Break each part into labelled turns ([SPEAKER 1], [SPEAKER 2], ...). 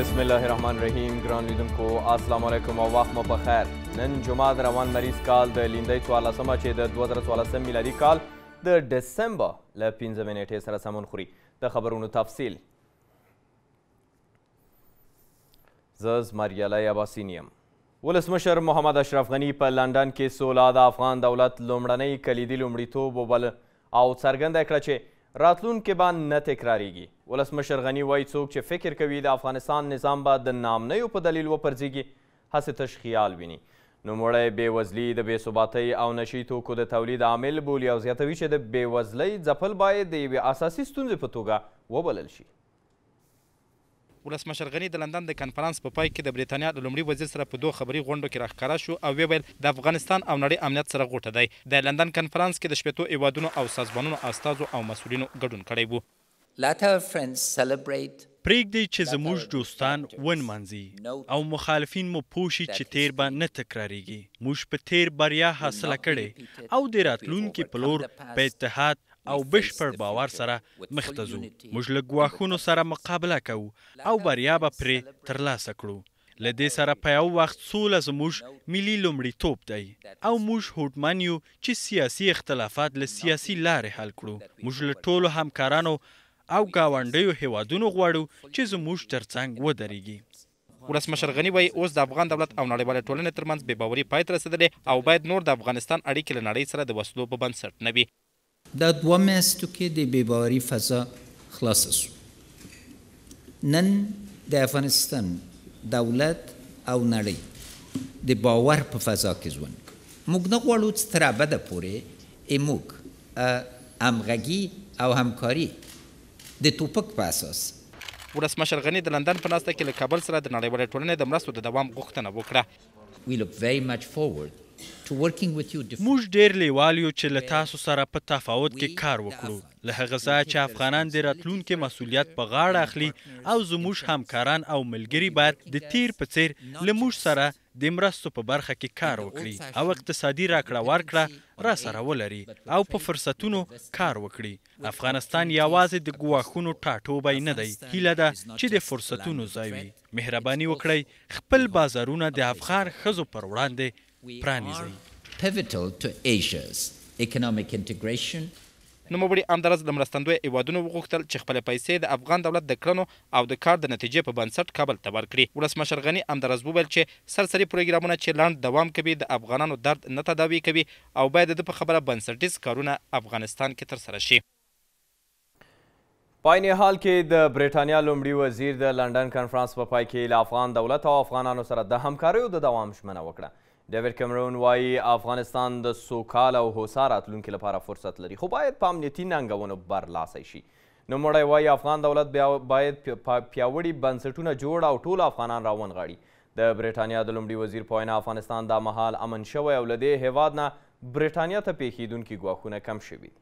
[SPEAKER 1] بسم الله الرحمن الرحیم ګران لیدونکو السلام علیکم او وخت مو په خیر نن جمعه د روان مریض کال د لیندۍ څوارلسمه چې د دوه زره څوارلسم میلادي کال د ډسمبر له پنځمې نیټې سره سمون خوري د خبرونو تفصیل زه زمریالی عباسین یم ولسمشر محمد اشرف غنی په لندن کې سوله د افغان دولت لومړنۍ کلیدي لومړیتوب وبل او څرګنده کړه چې راتلونکې به نه تکراریږي ولسمشر غني وایي څوک چې فکر کوي د افغانستان نظام به د نامنیو په دلیل وپرځیږي هسې تش خیال ویني نوموړی بېوزلي د بېثباتۍ او نشي توکو د تولید عامل بولي او زیاتوي چې د بېوزلۍ ځپل باید د یوې اساسي ستونزې په توګه وبلل شي
[SPEAKER 2] ولسمشر غني د لندن د کنفرانس په پا پای کې د بریتانیا د لومړي وزیر سره په دوه خبري غونډو کې راخکاره شو او ویل د افغانستان او نړۍ امنیت سره غوټه دی د لندن کنفرانس کې د شپږو ایوادونو او سازمانونو استادو او مسولینو ګډون
[SPEAKER 3] کړی وو Let our friends celebrate پریږدئ چې زموږ دوستان ونمنځي او مخالفین مو پوښي چې تیر به نه تکراریږي موږ په تیر بریا حاصله کړې او د راتلونکي په لور په اتحاد او بشپړ باور سره مخ ته ځو موږ له ګواښونو سره مقابله کوو او بریا به پرې ترلاسه کړو له دې سره په یو وخت سوله زموږ ملي لومړیتوب دی او موږ هوډمن یو چې سیاسي اختلافات له سیاسي لارې حل کړو موږ له ټولو همکارانو او گاونډیو هیوادونو غواړو چې زموږ ترڅنګ ودرېږي
[SPEAKER 2] ولسمشر غنی وای اوس د افغان دولت او نړیوال ټولنې ترمنځ بې باوري پای ته رسیدلې او باید نور د افغانستان اړیکې له نړۍ سره د وسلو په بنسټ نه وي
[SPEAKER 4] دا دوه میاشتو کې د بیباري فضا خلاص شو نن د افغانستان دولت او نړۍ د باور په فضا کې ژوند موږ نه غواړو چې تر ابده پورې موږ همغږي او همکاري د توپک په اساس
[SPEAKER 2] ولسمشر غني د لندن په ناسته کې له کابل سره د
[SPEAKER 3] نړیوالې ټولنې د مرستو د دوام غوښتنه وکړه موږ ډیر لیوالیو چې له تاسو سره په تفاوت کې کار وکړو له هغه ځایه چې افغانان د راتلونکي مسولیت په غاړه اخلي او زموږ همکاران او ملګري باید د تیر په څیر له موږ سره د مرستو په برخه کې کار وکړي او اقتصادي راکړه ورکړه را سره ولري او په فرصتونو کار وکړي افغانستان یوازې د ګواښونو ټاټوبی نه دی هیله ده چې د فرصتونو ځای وي مهرباني وکړئ خپل بازارونه د افغان ښځو پر وړاندې پرانیزئ pivotal
[SPEAKER 4] to Asia's economic integration
[SPEAKER 3] نوموړي همداراز له مرستندوی هیوادونو
[SPEAKER 2] وغوښتل چې خپلې پیسې د افغان دولت د کړنو او د کار د نتیجې په بنسټ کابل ته ورکړي ولسمشر غني همداراز وویل چې سرسري پروګرامونه چې لنډ دوام کوي د افغانانو درد نه تداوي کوي او باید د په خبره بنسټیز کارونه افغانستان کې ترسره شي
[SPEAKER 1] په عین حال کې د برېټانیا لومړي وزیر د لندن کنفرانس په پای کې له افغان دولت او افغانانو سره د همکاریو د دوام ژمنه وکړه ډیوډ کمرون وایي افغانستان د سوکاله او هوسا راتلونکي لپاره فرصت لري خو باید په امنیتي ننګونو برلاسی شي نوموړی وایي افغان دولت باید پیاوړي بنسټونه جوړ او ټول افغانان راونغاړي د برېټانیا د لومړي وزیر په وینا افغانستان دا مهال امن شوی او له دې هیواد نه برېټانیا ته پېښېدونکي ګواښونه کم شوي دي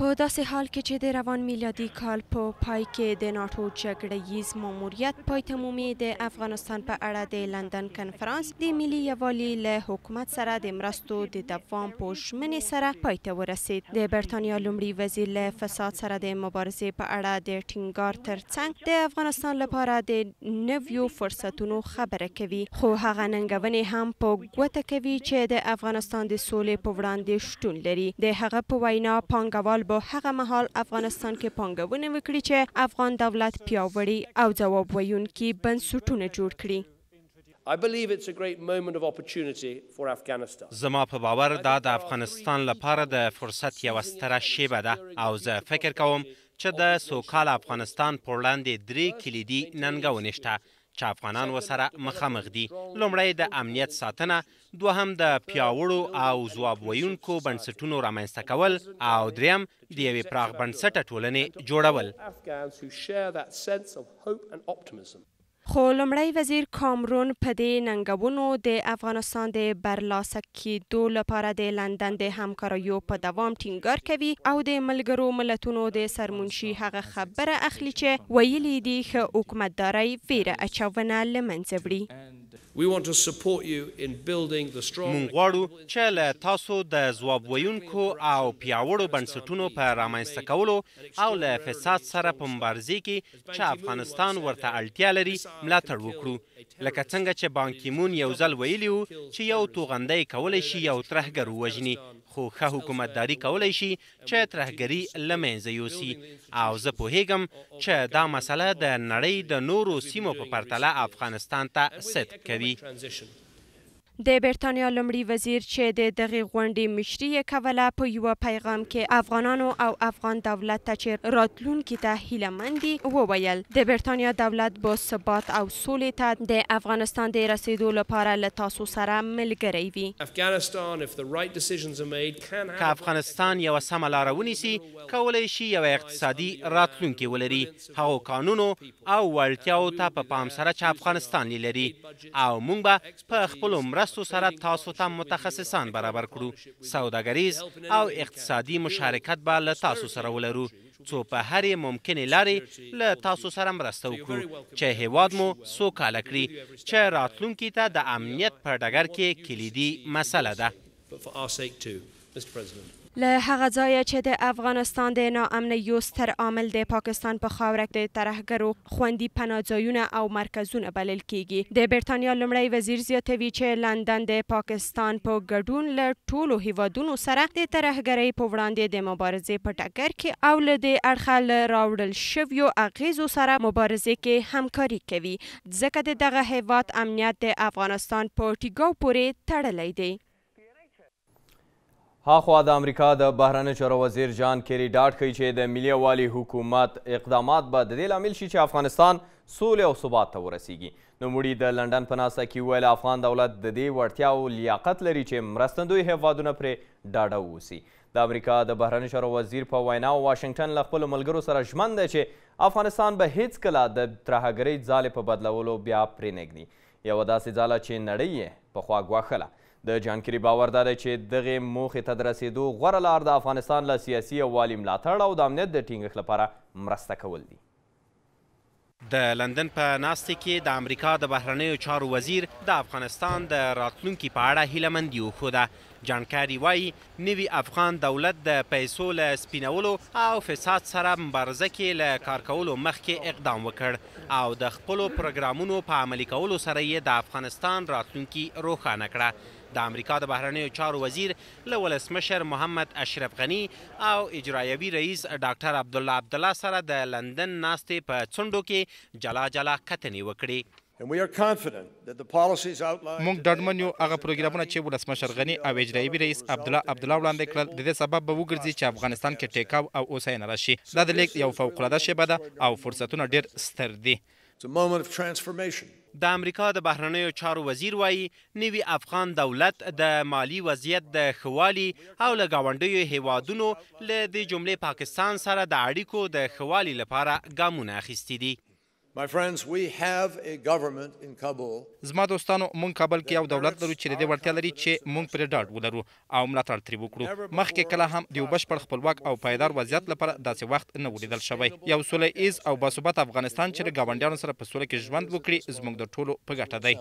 [SPEAKER 5] په داسې حال کې چې د روان میلادي کال په پای کې د ناتو جګړه ییز ماموریت پای ته د افغانستان په اړه د لندن کنفرانس د ملي یووالي له حکومت سره د مرستو د دوام په ژمنې سره پای ته ورسید د برتانیا لومړي وزیر له فساد سره د مبارزې په اړه د ټینګار ترڅنګ د افغانستان لپاره د نویو فرصتونو خبره کوي خو هغه ننګونې هم په ګوته کوي چې د افغانستان د سولې په وړاندې شتون لري د هغه په وینا پانګوال به هغه مهال افغانستان کې پانګونه وکړي چې افغان دولت پیاوړي او ځواب ویونکي بنسټونه جوړ کړي
[SPEAKER 4] زما په باور دا د افغانستان لپاره د فرصت یو ستره شیبه ده او زه فکر کوم چې د سوکاله افغانستان پر وړاندې درې کلیدي ننګونې شته چې افغانان وسره مخامخ دي لومړی د امنیت ساتنه دوهم د پیاوړو او ځواب ویونکو بنسټونو رامنځته کول او دریم د یوې پراخ بنسټه ټولنې جوړول
[SPEAKER 5] خو لمړی وزیر کامرون په دې ننګونو د افغانستان د برلاسه کېدو لپاره د لندن د همکاریو په دوام ټینګار کوي او د ملګرو ملتونو د سرمنشي هغه خبره اخلي چې ویلي دي ښه حکومتدارۍ ویره اچونه له منځه وړي مونږ
[SPEAKER 4] غواړو چې له تاسو د ځواب ویونکو او پیاوړو بنسټونو په رامنځته کولو او له فساد سره په مبارزې کې چې افغانستان ورته اړتیا لري ملاتړ وکړو لکه څنګه چې بانکیمون یو ځل ویلی وو چې یو توغندی کولی شي یو ترهګر ووژني خو ښه حکومتداري کولی شي چې ترهګري له منځه یوسي او زه پوهیږم چې دا مسله د نړۍ د نورو سیمو په پرتله افغانستان ته صدق کوي
[SPEAKER 5] د برتانیا لمړي وزیر چې د دغه غونډې مشري یې کوله په یو پیغام کې افغانانو او افغان دولت ته چې راتلونکي ته هیله مندي وویل د برتانیا دولت با ثبات او سولې ته د افغانستان د رسیدو لپاره له تاسو سره ملګری وي
[SPEAKER 4] که افغانستان یو سمه لار ونیسي کولی شي یو اقتصادي راتلونکی ولري هغو قانونو او وړتیاو ته په پا پام سره چې افغانستان لري او موږ به په خپلو مرستو مرستو سره تاسو ته متخصصان برابر کړو سوداګریز او اقتصادي مشارکت به له تاسو سره ولرو څو په هرې ممکنې لارې له تاسو سره مرسته وکړو چې هیواد مو سوکاله کړي چې راتلونکي ته د امنیت په ډګر کې کلیدي مسله ده
[SPEAKER 5] له هغه ځایه چې د افغانستان د ناامن یو ستر عامل د پاکستان په خاوره کې د ترهګرو خوندي پناهځایونه او مرکزونه بلل کیږي د برتانیا لمړی وزیر زیاتوي چې لندن د پاکستان په ګډون له ټولو هیوادونو سره د ترهګرۍ په وړاندې د مبارزې په ټکر کې او له دې اړخه له راوړل شویو اغیزو سره مبارزې کې همکاري کوي ځکه د دغه هیواد امنیت د افغانستان په ټیګو پورې تړلی دی
[SPEAKER 1] هاخوا د امریکا د بهرانه چارو وزیر جان کیری ډاټ ښیي چې د ملي والي حکومت اقدامات به د دې لامل شي چې افغانستان سولې او ثبات ته ورسیږي نوموړي د لندن په ناسه کې وویل افغان دولت د دې وړتیا او لیاقت لري چې مرستندوی هیوادونه پرې ډاډه واوسي د امریکا د بهرانه چارو وزیر په وینا واشنګټن له خپلو ملګرو سره ژمن دی چې افغانستان به هیڅکله د ترهګرۍ ځالې په بدلولو بیا پرې نږدي یوه داسې ځاله چې نړۍ یې پخوا ګواښله د جانکري باور دا دی چې دغې موخې ته د رسېدو غوره لار د افغانستان له سیاسي او والي ملاتړ او د امنیت د ټینګښت لپاره مرسته کول دي د لندن په
[SPEAKER 4] ناستې کې د امریکا د بهرنیو چارو وزیر د افغانستان د راتلونکي په اړه هیلهمندي وښوده جان کاري وایي نوي افغان دولت د پیسو له سپینولو او فساد سره مبارزه کې له کار کولو مخکې اقدام وکړ او د خپلو پروګرامونو په عملي کولو سره یې د افغانستان راتلونکي روښانه کړه د امریکا د بهرنیو چارو وزیر له ولسمشر محمد اشرف غنی او اجرایوي رئیس ډاکټر عبد الله عبد الله سره د لندن ناستې په څنډو کې جلا جلا کتنې
[SPEAKER 2] وکړي
[SPEAKER 5] موږ ډاډمن
[SPEAKER 2] یو هغه پروګرامونه چې ولسمشر غنی او اجرایي رئیس عبد الله عبد الله وړاندې کړل د دې سبب به وګرځي چې افغانستان کې ټیکاو او اوساینه راشي دا د لیک یو فوق العاده شیبه ده او فرصتونه ډېر ستر دي
[SPEAKER 4] د امریکا د بهرنیو چارو وزیر وایي نوي افغان دولت د مالی وضعیت د خوالي او له گاونډیو هیوادونو له د جمله پاکستان سره د اړیکو د خوالي لپاره ګامونه اخیستي دي
[SPEAKER 2] My friends, we
[SPEAKER 6] have a government in Kabul.
[SPEAKER 2] زما دوستانو مونږ کابل کې یو دولت لرو چې د ورتیا لري چې مونږ پر ډاډ ولرو او ملاتړ ترې وکړو مخکې کله هم د وبشپړ خپلواک او پایدار وضعیت لپاره داسې وخت نه ولیدل شوی یو سوله ایز او باثبات افغانستان چې ګاونډیانو سره په سوله کې ژوند وکړي زموږ د ټولو په ګټه دی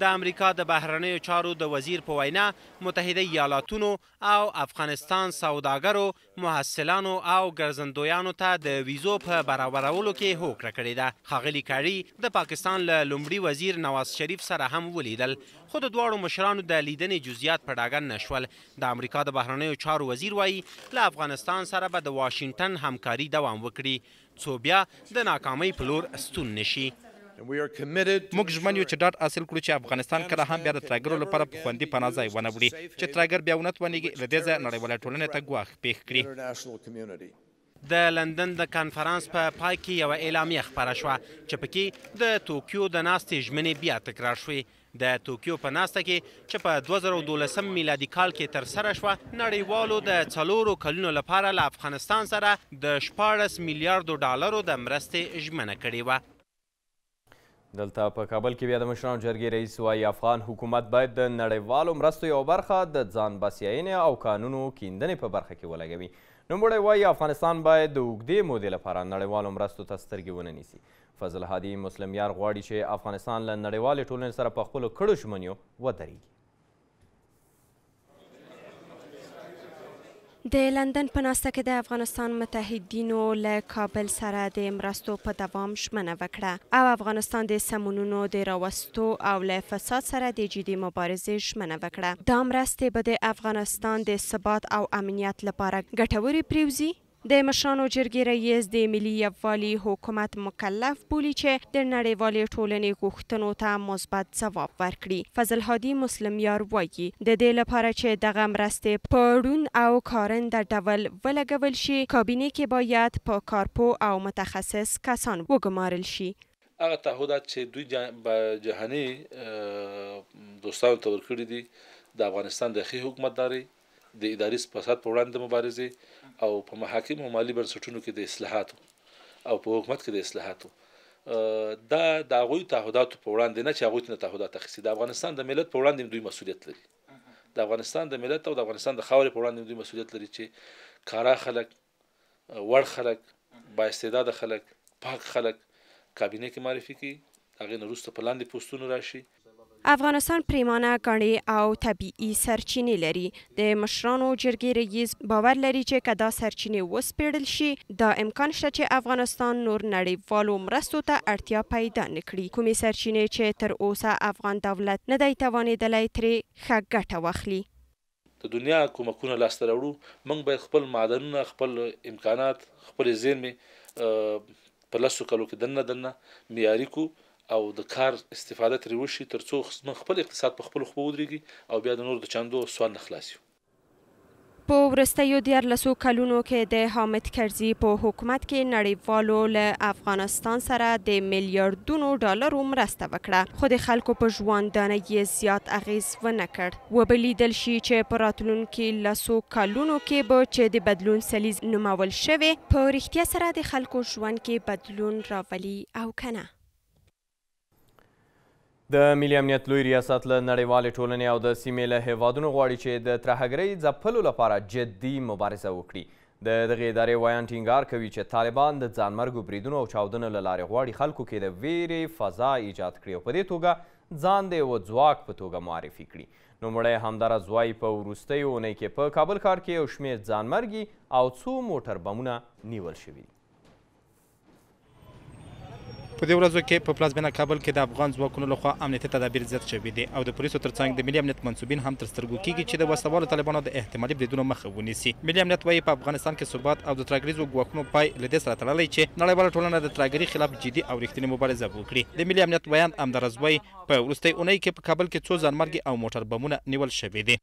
[SPEAKER 2] د امریکا د بهرنیو چارو
[SPEAKER 4] د وزیر په وینا متحده ایالاتونو او افغانستان سوداګرو محصلانو او ګرځندویانو ته د ویزو په برابرولو کې هوکړه کړې ده خاغلی کاري د پاکستان له لومړي وزیر نواز شریف سره هم ولیدل خو د دواړو مشرانو د لیدنې جزئیات په ډاګه نشول د امریکا د بهرنیو چارو وزیر وایي له افغانستان سره به د واشنگټن همکاري دوام وکړي څو بیا د ناکامۍ په لور ستون
[SPEAKER 2] نشي موږ ژمن یو چې ډاډ حاصل کړو چې افغانستان کله هم بیا د ترهګرو لپاره په خوندي پناه ځای ونه وړي چې ترهګر بیا ونه توانېږي له دې ځایه نړیواله ټولنې ته ګواښ پېښ کړي
[SPEAKER 4] د لندن د کانفرنس په پا پای کې یو اعلامیه خبره شوه چې پکې د توکیو د ناستې ژمنې بیا تکرار شوې د توکیو په ناسته کې چې په 2012 میلادي کال کې تر سره شوه نړیوالو د څلورو کلونو لپاره له افغانستان سره د 14 میلیارډ ډالرو د مرستې ژمنه کړې وه
[SPEAKER 1] دلته په کابل کې بیا د مشرانو جرګې رئیس وایي افغان حکومت باید د نړیوالو مرستو یو برخه د ځان بسیاینې او قانونو کیندنې په برخه کې ولګوي نوموړی وایي افغانستان باید د اوږدې مودې لپاره نړیوالو مرستو ته سترګې ونه نیسي فضل هادي مسلم یار غواړي چې افغانستان له نړیوالې ټولنې سره په خپلو کړو ژمنیو ودرېږي
[SPEAKER 5] د لندن په ناسته کې د افغانستان متحدینو له کابل سره د مرستو په دوام شمنه وکړه او افغانستان د سمونونو د راوستو او له فساد سره د جدي مبارزې شمنه وکړه دا مرستې به د افغانستان د ثبات او امنیت لپاره ګټورې پریوزي د مشرانو جرګې رئیس د ملي یووالي حکومت مکلف بولي چې د نړیوالې ټولنې غوښتنو ته مثبت ځواب ورکړي فضل هادي مسلمیار وایي د دې لپاره چې دغه مرستې په ړون او کارنده ډول ولګول شي کابینه کې باید په کارپو او متخصص کسان وګمارل شي
[SPEAKER 7] هغه تعهدات چې دوی به جهاني دوستانو ته ورکړي دي د افغانستان د ښې حکومتدارۍ د اداري فساد پر وړاندې مبارزه او په محاکم او مالی بنسټونو کې د اصلاحاتو او په حکومت کې د اصلاحاتو دا د هغوی تعهداتو په وړاندې نه چې هغوی ته تعهدات اخیستي د افغانستان د ملت په وړاندې دوی مسؤلیت لري د افغانستان د ملت او د افغانستان د خاورې په وړاندې دوی مسؤلیت لري چې کارا خلک وړ خلک با استعداد خلک پاک خلک کابینه کې معرفي کی هغه نورسته په لاندې پوسټونه راشي
[SPEAKER 5] افغانستان پریمانه ګڼې او طبیعي سرچینې لري د مشرانو جرګې رئیس باور لري چې که دا سرچینې وسپېړل شي دا امکان شته چې افغانستان نور نړیوالو مرستو ته اړتیا پیدا نه کړي کومې سرچینې چې تر اوسه افغان دولت نه دی توانېدلی ترې ښه ګټه واخلي
[SPEAKER 7] د دنیا کومکونه لاسته راوړو موږ باید خپل معدنونه خپل امکانات خپل زیرمې په لسو کلو کې دننه دننه معیاري کړو او د کار استفاده ترې وشي ترڅو خپل اقتصاد په خپل خو ودرېږي او بیا د نور د چاندو سوال نه خلاص
[SPEAKER 5] په ورستیو دیر لسو کلونو کې د حامد کرزي په حکومت کې نړیوالو له افغانستان سره د میلیارډونو ډالرو مرسته وکړه خو د خلکو په ژوندانه یې زیات اغیز ونه کړ و بلیدل شي چې په راتلونکي لسو کلونو کې به چې د بدلون سلیز نومول شوی په رښتیا سره د خلکو ژوند کې بدلون راولي او کنه
[SPEAKER 1] د ملي امنیت لوی ریاست له نړیوالې ټولنې او د سیمې له هیوادونو غواړي چې د ترهګرۍ ځپلو لپاره جدي مبارزه وکړي د دغې ادارې ویان ټینګار کوي چې طالبان د ځانمرګو بریدونو او چاودنو له لارې غواړي خلکو کې د ویرې فضا ایجاد کړي او په دې توګه ځان د یوه ځواک په توګه معرفي کړي نوموړی همداراز وایي په وروستیو اونۍ کې په کابل ښار کې یو شمېر ځانمرګي او څو
[SPEAKER 2] موټر بمونه نیول شوي په دې ورځو کې په پلازمینه کابل کې د افغان ځواکونو لخوا امنیتي تدابیر زیات شوي دي او د پولیسو ترڅنګ د ملي امنیت منصوبین هم تر سترګو کیږي چې د وسوالو طالبانو د احتمالي بریدونو مخه ونیسي ملي امنیت وايي په افغانستان کې ثبات او د ترګریزو ګواښونو پای له دې سره تړلی چې نړیواله ټولنه د ترګری خلاف جدي او رښتینې مبارزه وکړي د ملي امنیت بیان همدارز وايي په وروستۍ اونۍ کې په کابل کې څو ځانمرګي او موټر بمونه نیول شوي دي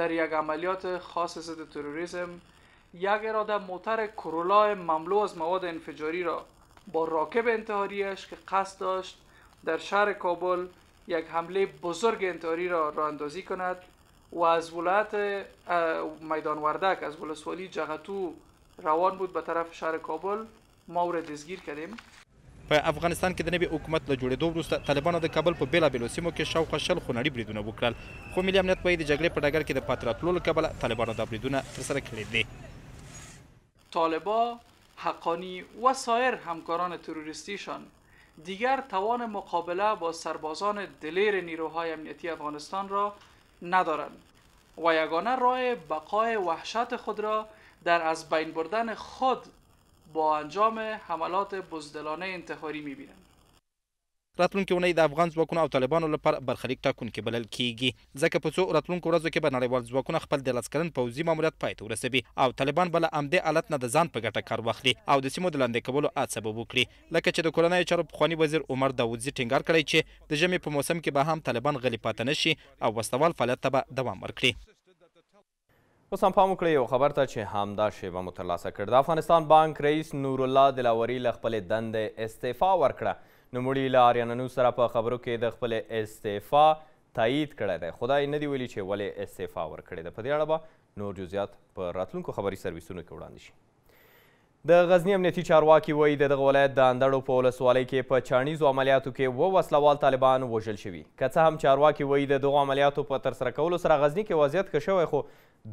[SPEAKER 8] در یک عملیات خاص ضد تروریسم یک اراده موتر کرولا مملو از مواد انفجاری را با راکب انتحاریش که قصد داشت در شهر کابل یک حمله بزرگ انتحاری را راهاندازی کند و از ولایت میدان وردک از ولسوالی جغتو روان بود به طرف شهر کابل ما او را دزگیر کردیم
[SPEAKER 2] په افغانستان کې د نوي حکومت له جوړېدو وروسته طالبانو د کابل په بېلابېلو سیمو کې شاوخوا شل خونړي بریدونه وکړل خو ملي امنیت وایي د جګړې په ډګر کې د پاتې راتلو له کبله طالبانو دا بریدونه ترسره کړي دي
[SPEAKER 8] طالبا حقانی و سایر همکاران تروریستیشان دیگر توان مقابله با سربازان دلیر نیروهای امنیتی افغانستان را ندارند و یگانه راه بقای وحشت خود را در از بین بردن خود با انجام حملات بزدلانه انتحاری می‌بینند.
[SPEAKER 2] راتلونکې اونۍ د افغان ځواکونو او طالبانو لپاره برخلیک ټاکونکي بلل کیږي ځکه په څو راتلونکو ورځو کې به نړیوال ځواکونه خپل د لسکرن پوځي ماموریت پای ته ورسوي او طالبان به له همدې حالت نه د ځان په ګټه کار واخلي او د سیمو د لاندې کولو هڅه به وکړي لکه چې د کورنیو چارو پخواني وزیر عمر داودزي ټینګار کړی چې د ژمي په موسم کې به هم طالبان غلي پاتې نشي او وسوال فعالیت ته به دوام ورکړي اوس هم پام وکړئ یو خبر ته چې همدا شیبه
[SPEAKER 1] مو ترلاسه کړ د افغانستان بانک رئیس نورالله دلاوري له خپلې دندې استعفا ورکړه نوموړي له آریانا نیوز سره په خبرو کې د خپل استعفا تایید کړی دی خدای نه دی ویلي چې ولې استعفا ورکړې ده په دې اړه به نور جزیات په راتلونکو خبري سرویسونو کې وړاندې شي د غزنی امنیتي چارواکي وایي د دغه ولایت د اندړو په ولسوالۍ کې په چاڼیزو عملیاتو کې اوه وسلوال طالبان وژل شوي که څه هم چارواکي وایي د دغو عملیاتو په ترسره کولو سره غزنی کې وضعیت ښه شوی خو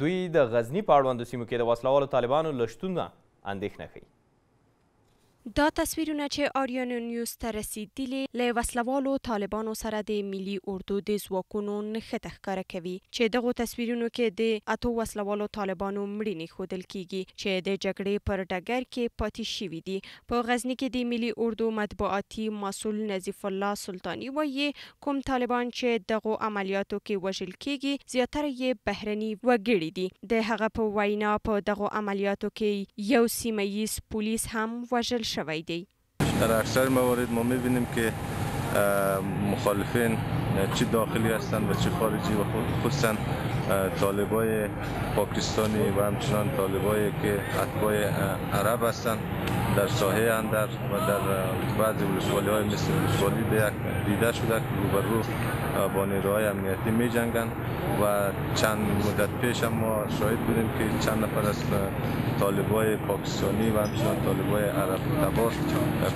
[SPEAKER 1] دوی د غزنی په اړوندو سیمو کې د وسلوالو طالبانو له شتون نه اندېښنه ښیي
[SPEAKER 5] دا تصویرونه چې آریان نیوز ته رسیدلي له وسلوالو طالبانو سره د ملي اردو د ځواکونو نښته ښکاره کوي چې دغه تصویرونو کې د اتو وسلوالو طالبانو مړینې ښودل کیږي چې د جګړې پر ډګر کې پاتې شوي دي په غزنی کې د ملي اردو مطبوعاتي مسول نظیف الله سلطانی وایي کوم طالبان چې دغه عملیاتو کې وژل کیږي زیاتره یې بهرني وګړي دي د هغه په وینا په دغه عملیاتو کې یو سیمه ییز پولیس هم وژل شو دی
[SPEAKER 9] در اکثر موارد ما میبینیم که مخالفین چی داخلی هستند و چه خارجی و خود خصوصا طالبای پاکستانی و همچنان طالبایی که اتبای عرب هستند در ساحه اندر و در بعضی ولسوالی های مثل ولسوالی دیده شده که روبرو با نیروهای امنیتی می جنگن و چند مدت پیش هم ما شاهد بودیم که چند نفر از طالبای پاکستانی و همچنان طالبای عرب تبار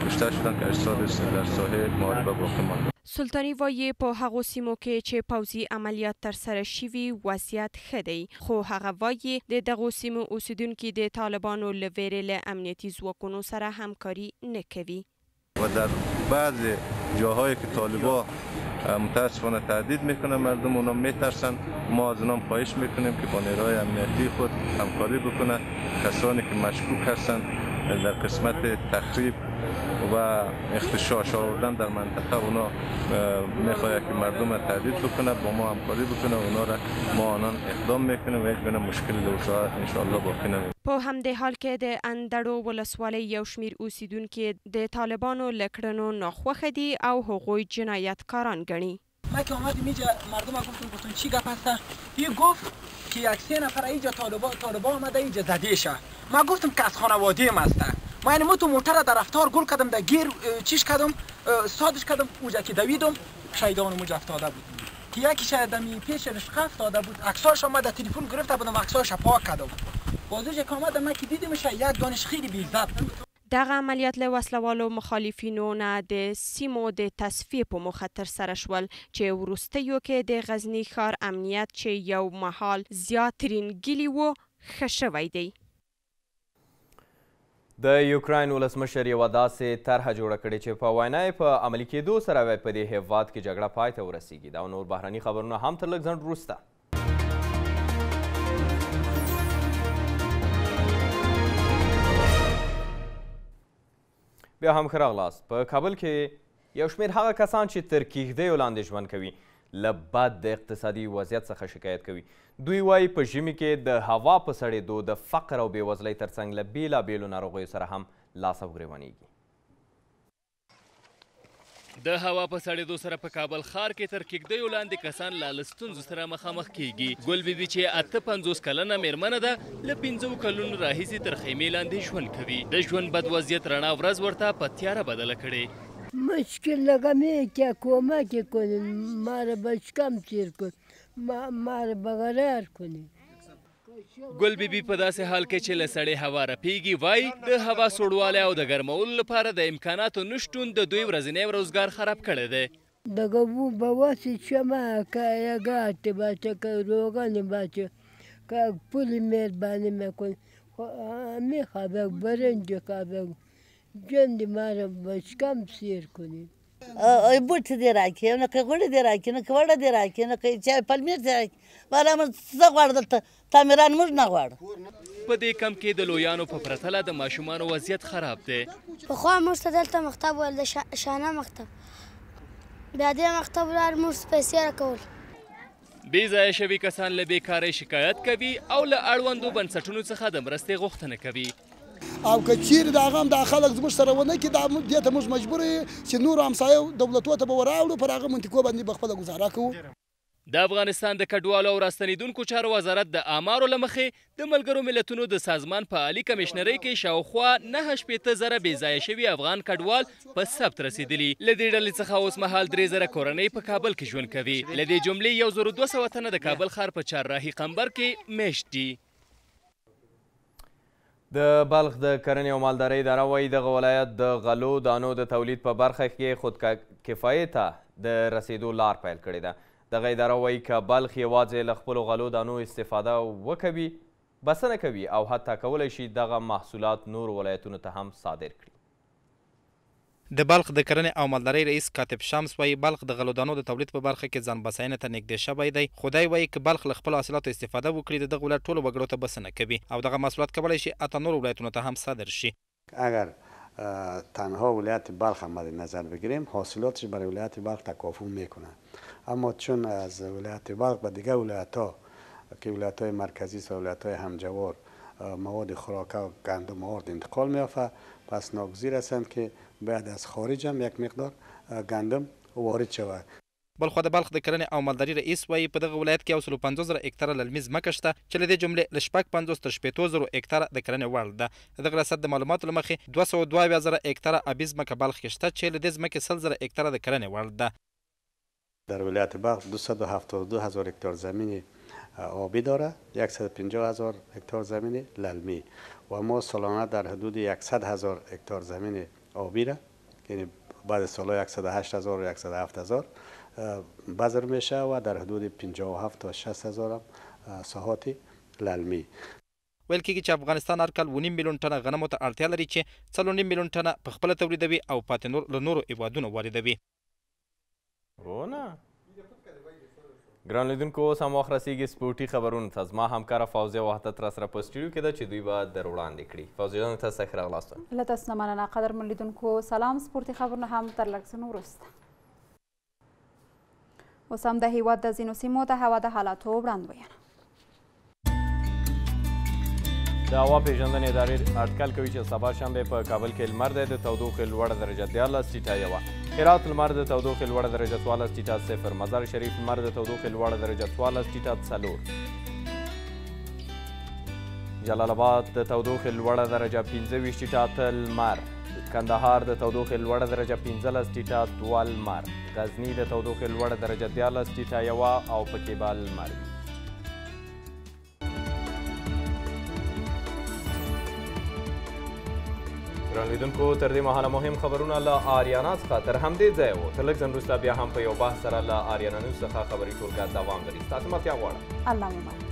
[SPEAKER 9] کشته شدن که اجساد در
[SPEAKER 5] ساحه معاربه باقی ماند سلطانی په هغو سیمو کې چې پوځي عملیات تر سره شوي وضعیت ښه دی خو هغه وایي د دغو سیمو اوسیدونکي د طالبانو له ویرې له امنیتي ځواکونو سره همکاري نه کوي
[SPEAKER 9] و در بعض جاهایی که طالبا متاسفانه تهدید میکنه مردم اونا میترسن ما از اونام خواهش میکنیم که با نیروهای امنیتی خود همکاری بکنه کسانی که مشکوک هستن در قسمت تخریب و اختشاش آوردن در منطقه اونا میخواه که مردم تهدید بکنه با ما همکاری بکنه اونا را ما آنان اقدام میکنیم و یک بنا مشکل دوشا انشاءالله باقی نمیم
[SPEAKER 5] په همدې حال کې د اندړو ولسوالۍ یو شمیر اوسیدونکو د طالبانو لکړنو ناخوخه دي او هغوی جنایتکاران ګڼي
[SPEAKER 8] ما که آمدیم اینجا مردم ها گفتم گفتن چی گپ هستن یه گفت که یک سه نفر اینجا طالبا طالبا آمده اینجا زدیشه
[SPEAKER 2] ما گفتم که از خانواده مسته ما یعنی ما تو موتر در رفتار گل کردم در گیر چیش کردم سادش کردم اوجا که دویدم شیدان موج افتاده بود که یکی شاید می پیش
[SPEAKER 3] رشقه افتاده بود عکساش آمد تلفن گرفته بودم عکساش پاک کردم بازوش که آمد من که دیدم یک دانش خیلی بیزد بود
[SPEAKER 5] دغه عملیات له وسلوالو مخالفینو نه د سیمو د تصفیه په مخه ترسره شول چې وروستیو کې د غزنی ښار امنیت چې یو مهال زیات ترین ګیلی وو ښه شوی دی
[SPEAKER 1] د یوکراین ولسمشر یوه داسې طرحه جوړه کړې چې په وینا په عملي کېدو سره به په دې هیواد کې جګړه پای ته ورسیږي دا نور بهرني خبرونه هم تر لږ ځنډ وروسته بیا هم ښه راغلاست په کابل کې یو شمېر هغه کسان چې تر کیږدیو لاندې ژوند کوي له بد د اقتصادي وضعیت څخه شکایت کوي دوی وایي په ژمي کې د هوا په سړېدو د فقر او بېوزلۍ ترڅنګ له بېلابېلو ناروغیو سره هم لاس او ګرېوانېږي
[SPEAKER 8] د هوا په سړېدو سره په کابل ښار کې تر کېږدیو لاندې کسان لا له ستونزو سره مخامخ کیږي ګل بیبي چې اته پنځوس کلنه میرمنه ده له پنځو کلونو راهیسې تر خیمې لاندې ژوند کوي د ژوند بد وضعیت رڼا ورځ ورته په تیاره بدله کړې
[SPEAKER 4] Müşkülle kamiye koma ki kuni, mara başkam çir kuni,
[SPEAKER 6] mara bagarar kuni.
[SPEAKER 8] ګل بیبي په داسې حال کې چې لسړې هوا رپیږي وای د هوا سوړوالی او د ګرمولو لپاره د امکاناتو نشټون د دوی ورځنی روزګار خراب کړی دی
[SPEAKER 4] دګو بواسي شمه کایګات بچ کروغان بچ کا پول مهرباني مکن می خبر برنج کا جندی مرا بچکم سیر کنید
[SPEAKER 6] بوټ دی راکې نو که غوړې دی راکې نو که وړه دی راکې نو که چا پلمیر دی راکې والا موږ څه غواړو دلته تعمیران موږ نه غواړو
[SPEAKER 8] په دې کم کې د لویانو په پرتله د ماشومانو وضعیت خراب دی
[SPEAKER 6] پخوا موږ ته دلته مکتب ویل د شانه مکتب بیا دې مکتب لاړ موږ پیسې راکول
[SPEAKER 8] بې ځایه شوي کسان له بېکارۍ شکایت کوي او له اړوندو بنسټونو څخه د مرستې غوښتنه کوي
[SPEAKER 3] او که چیرې دا غم د خلک زموږ سره ونه کې دا دې ته موږ مجبور یو چې نور همسایه دولتو ته به وراوړو پر هغه منطقو باندې به خپله ګزاره کوو
[SPEAKER 8] د افغانستان د کډوالو او راستنیدونکو چارو وزارت د امارو لمخې د ملګرو ملتونو د سازمان په عالی کمشنری کې شاوخوا نه شپېته زره بې ځایه شوي افغان کډوال په ثبت رسیدلي له دې ډلې څخه اوس مهال درې زره کورنۍ په کابل کې ژوند کوي له دې جملې یو زر دوه سوه تنه د کابل ښار په چهارراهي قمبر کې میشت دي
[SPEAKER 1] د بلخ د کرنې او مالدارۍ اداره وایي دغه ولایت د غلو دانو د تولید په برخه کې خودکفایې ته د رسیدو لار پیل کړې ده دغه اداره وایي که بلخ یوازې له خپلو غلو دانو استفاده وکوي بسنه کوي او حتی کولی شي دغه
[SPEAKER 2] محصولات نور ولایتونو ته هم صادر کړي د بلخ د کرنې او مالدارۍ رئیس کاتب شمس وایي بلخ د غلودانو د تولید په برخه کې ځان بساینې ته نږدې شوی دی خدای وایي که بلخ له خپلو حاصلاتو استفاده وکړي د دغه ولایت ټولو وګړو ته بسنه کوي او دغه محصولات کولی شي حتی نورو ولایتونو ته هم صادر شي
[SPEAKER 6] اگر تنها ولایت بلخ هم مد نظر بگیریم حاصلاتش برای ولایت بلخ تکافو میکنه اما چون از ولایت بلخ به دیگه ولایت ها که ولایت های مرکزی است و ولایت های همجوار مواد خوراکه و گندم مواد انتقال میافه پس ناگزیر هستند که باید از خارج هم یک مقدار گندم وارد شود
[SPEAKER 2] بل خو د بلخ د کرنې او مالدارۍ رئیس وایي په دغه ولایت کې 150 زره هکتاره للمي ځمکه شته چې له دې جملې له شپږ پنځوس تر شپېتو زرو هکتاره د کرنې وړ ده دغه ریاست د معلوماتو له مخې دوه سوه دوه اویا زره هکتاره ابي ځمکه بلخ کې شته چې له دې ځمکې سل زره هکتاره د کرنې وړ ده
[SPEAKER 6] در ولایت بلخ 272 هزار هکتار زمینی آبی داره 150 هزار هکتار زمین للمی و ما سالانه در حدود 100 هزار هکتار زمین آبی را یعنی بعد سالهای 108 هزار و 107 هزار بذر میشه و در حدود 57 تا 60 هزار ساحات للمی ویل کېږي چې افغانستان هر کال 9
[SPEAKER 2] میلیون ټنه غنمو ته اړتیا لري چې 3 میلیون ټنه په خپل تولیدوي او پاتې نور له نورو هیوادونو واردوي ونه ګران لیدونکو اوس هم
[SPEAKER 1] وخت رسیږي سپورټي خبرونو ته زما همکاره فوزیه وحدت را سره په سټوډیو کې ده چې دوی به در وړاندې کړي فوزیه جان تاسو ښه راغلاست
[SPEAKER 5] له تاسو نه مننه قدرمن لیدونکو سلام سپورټي خبرونه هم تر لږ وروسته اوس هم د هیواد د ځینو سیمو د هوا د حالاتو وړاندوینه
[SPEAKER 1] د هوا پیژندنې ادارې اټکل کوي چې سبا شنبه په کابل کې لمر دی د تودوخې لوړه درجه دیارلس ټیټه یوه هرات لمر د تودوخې لوړه درجه څوارلس ټیټه صفر مزار شریف لمر د تودوخې لوړه درجه څوارلس ټیټه څلور جلال آباد د تودوخې لوړه درجه پنځه ویشت ټیټه اته لمر کندهار د تودوخې لوړه درجه پنځلس ټیټه دوه لمر غزني د تودوخې لوړه درجه دیارلس ټیټه یوه او پکې به لمر وي ګران لیدونکو تر دې مهاله مهم خبرونه له آریانا څخه تر همدې ځای وو تر لږ ځنډ وروسته بیا هم په یو بحث سره له آریانا نیوز څخه خبري ټولګه دوام لري ستاسو متیا غواړم
[SPEAKER 5] الله مو